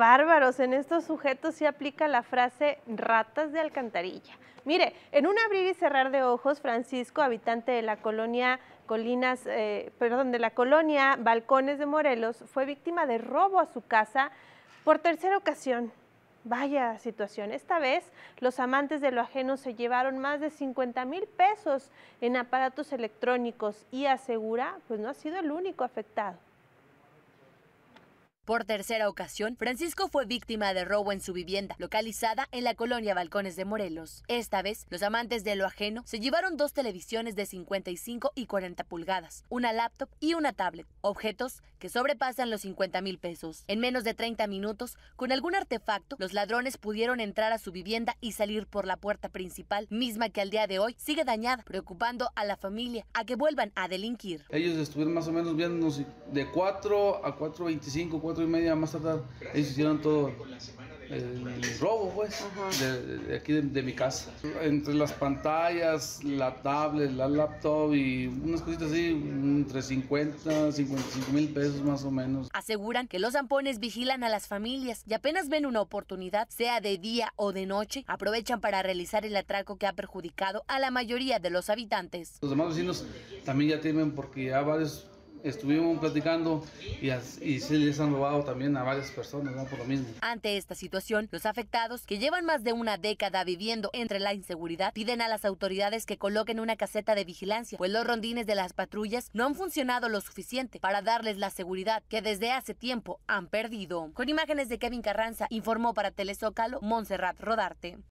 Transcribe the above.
bárbaros! En estos sujetos se aplica la frase ratas de alcantarilla. Mire, en un abrir y cerrar de ojos, Francisco, habitante de la colonia Colinas, eh, perdón, de la colonia Balcones de Morelos, fue víctima de robo a su casa por tercera ocasión. Vaya situación. Esta vez los amantes de lo ajeno se llevaron más de 50 mil pesos en aparatos electrónicos y asegura, pues no ha sido el único afectado. Por tercera ocasión, Francisco fue víctima de robo en su vivienda, localizada en la colonia Balcones de Morelos. Esta vez, los amantes de lo ajeno se llevaron dos televisiones de 55 y 40 pulgadas, una laptop y una tablet, objetos que sobrepasan los 50 mil pesos. En menos de 30 minutos, con algún artefacto, los ladrones pudieron entrar a su vivienda y salir por la puerta principal, misma que al día de hoy sigue dañada, preocupando a la familia a que vuelvan a delinquir. Ellos estuvieron más o menos viéndonos de 4 a 4.25, cuatro y media más tarde, ellos hicieron todo eh, el robo, pues, de, aquí de, mi casa. Entre las pantallas, la tablet, la laptop y unas cositas así, entre 50, 55 mil pesos más o menos. Aseguran que los zampones vigilan a las familias y apenas ven una oportunidad, sea de día o de noche, aprovechan para realizar el atraco que ha perjudicado a la mayoría de los habitantes. Los demás vecinos también ya temen porque ya varios estuvimos platicando y, se les han robado también a varias personas, Por lo mismo. Ante esta situación, los afectados, que llevan más de una década viviendo entre la inseguridad, piden a las autoridades que coloquen una caseta de vigilancia, pues los rondines de las patrullas no han funcionado lo suficiente para darles la seguridad que desde hace tiempo han perdido. Con imágenes de Kevin Carranza, informó para Telezócalo Montserrat Rodarte.